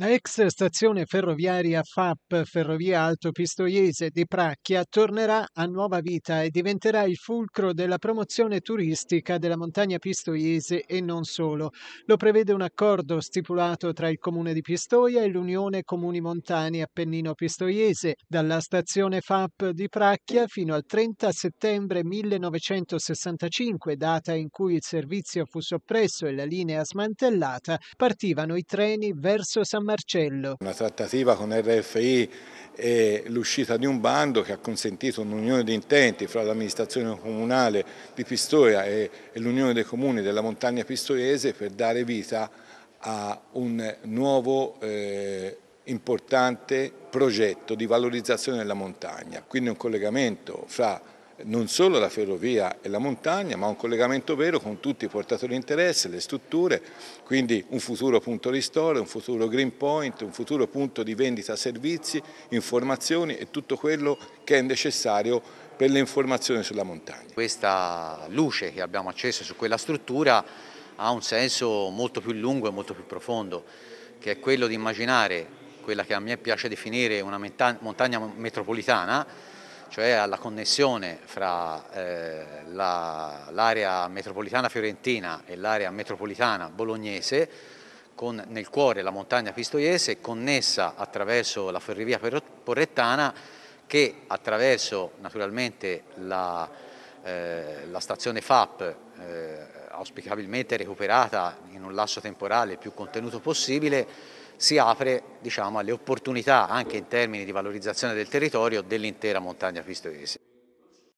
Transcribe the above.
La ex stazione ferroviaria FAP Ferrovia Alto Pistoiese di Pracchia tornerà a nuova vita e diventerà il fulcro della promozione turistica della montagna pistoiese e non solo. Lo prevede un accordo stipulato tra il comune di Pistoia e l'Unione Comuni Montani Appennino Pistoiese. Dalla stazione FAP di Pracchia fino al 30 settembre 1965, data in cui il servizio fu soppresso e la linea smantellata, partivano i treni verso San Marcello. Una trattativa con RFI e l'uscita di un bando che ha consentito un'unione di intenti fra l'amministrazione comunale di Pistoia e l'unione dei comuni della montagna pistoiese per dare vita a un nuovo eh, importante progetto di valorizzazione della montagna, quindi un collegamento fra non solo la ferrovia e la montagna, ma un collegamento vero con tutti i portatori di interesse, le strutture, quindi un futuro punto ristoro, un futuro green point, un futuro punto di vendita servizi, informazioni e tutto quello che è necessario per le informazioni sulla montagna. Questa luce che abbiamo acceso su quella struttura ha un senso molto più lungo e molto più profondo, che è quello di immaginare quella che a me piace definire una montagna metropolitana, cioè alla connessione fra eh, l'area metropolitana fiorentina e l'area metropolitana bolognese, con nel cuore la montagna pistoiese, connessa attraverso la ferrovia porrettana che attraverso naturalmente la, eh, la stazione FAP, eh, auspicabilmente recuperata in un lasso temporale più contenuto possibile, si apre diciamo, alle opportunità anche in termini di valorizzazione del territorio dell'intera montagna pistoiese.